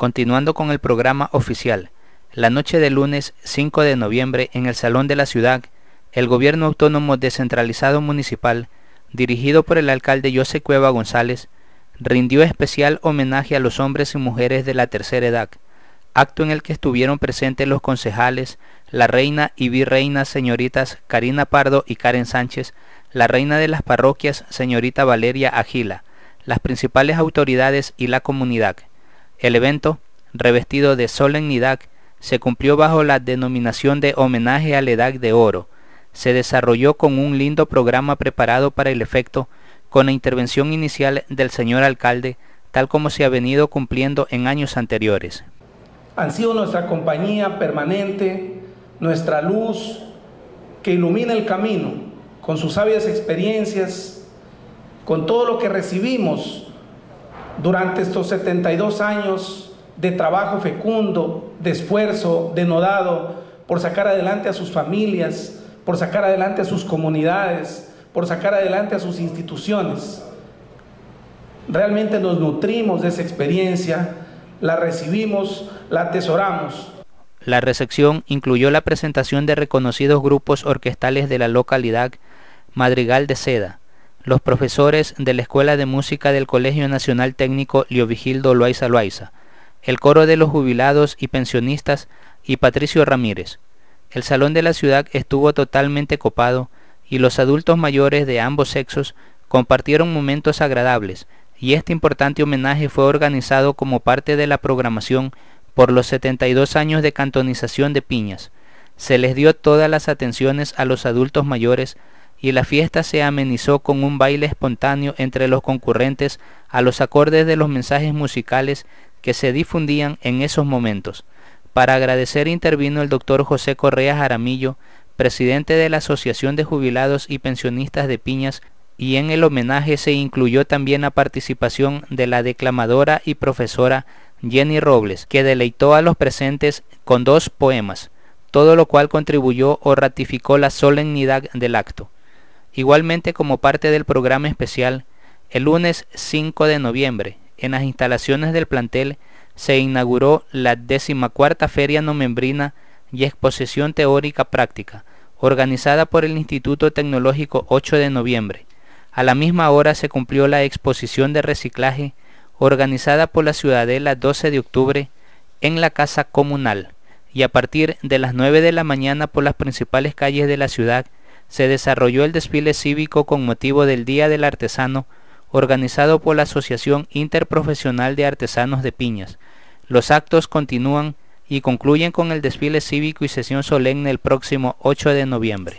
Continuando con el programa oficial, la noche de lunes 5 de noviembre en el Salón de la Ciudad, el Gobierno Autónomo Descentralizado Municipal, dirigido por el alcalde José Cueva González, rindió especial homenaje a los hombres y mujeres de la tercera edad, acto en el que estuvieron presentes los concejales, la reina y virreina señoritas Karina Pardo y Karen Sánchez, la reina de las parroquias señorita Valeria Agila, las principales autoridades y la comunidad. El evento, revestido de solemnidad, se cumplió bajo la denominación de homenaje a la Edad de Oro. Se desarrolló con un lindo programa preparado para el efecto, con la intervención inicial del señor alcalde, tal como se ha venido cumpliendo en años anteriores. Han sido nuestra compañía permanente, nuestra luz que ilumina el camino con sus sabias experiencias, con todo lo que recibimos durante estos 72 años de trabajo fecundo, de esfuerzo, denodado, por sacar adelante a sus familias, por sacar adelante a sus comunidades, por sacar adelante a sus instituciones. Realmente nos nutrimos de esa experiencia, la recibimos, la atesoramos. La recepción incluyó la presentación de reconocidos grupos orquestales de la localidad Madrigal de Seda, los profesores de la Escuela de Música del Colegio Nacional Técnico Liovigildo Loaiza Loaiza, el Coro de los Jubilados y Pensionistas y Patricio Ramírez. El salón de la ciudad estuvo totalmente copado y los adultos mayores de ambos sexos compartieron momentos agradables y este importante homenaje fue organizado como parte de la programación por los 72 años de cantonización de Piñas. Se les dio todas las atenciones a los adultos mayores y la fiesta se amenizó con un baile espontáneo entre los concurrentes a los acordes de los mensajes musicales que se difundían en esos momentos. Para agradecer intervino el doctor José Correa Jaramillo, presidente de la Asociación de Jubilados y Pensionistas de Piñas, y en el homenaje se incluyó también la participación de la declamadora y profesora Jenny Robles, que deleitó a los presentes con dos poemas, todo lo cual contribuyó o ratificó la solemnidad del acto igualmente como parte del programa especial, el lunes 5 de noviembre, en las instalaciones del plantel, se inauguró la decimacuarta Feria Nomembrina y Exposición Teórica Práctica, organizada por el Instituto Tecnológico 8 de noviembre. A la misma hora se cumplió la exposición de reciclaje organizada por la Ciudadela 12 de octubre en la Casa Comunal y a partir de las 9 de la mañana por las principales calles de la ciudad se desarrolló el desfile cívico con motivo del Día del Artesano, organizado por la Asociación Interprofesional de Artesanos de Piñas. Los actos continúan y concluyen con el desfile cívico y sesión solemne el próximo 8 de noviembre.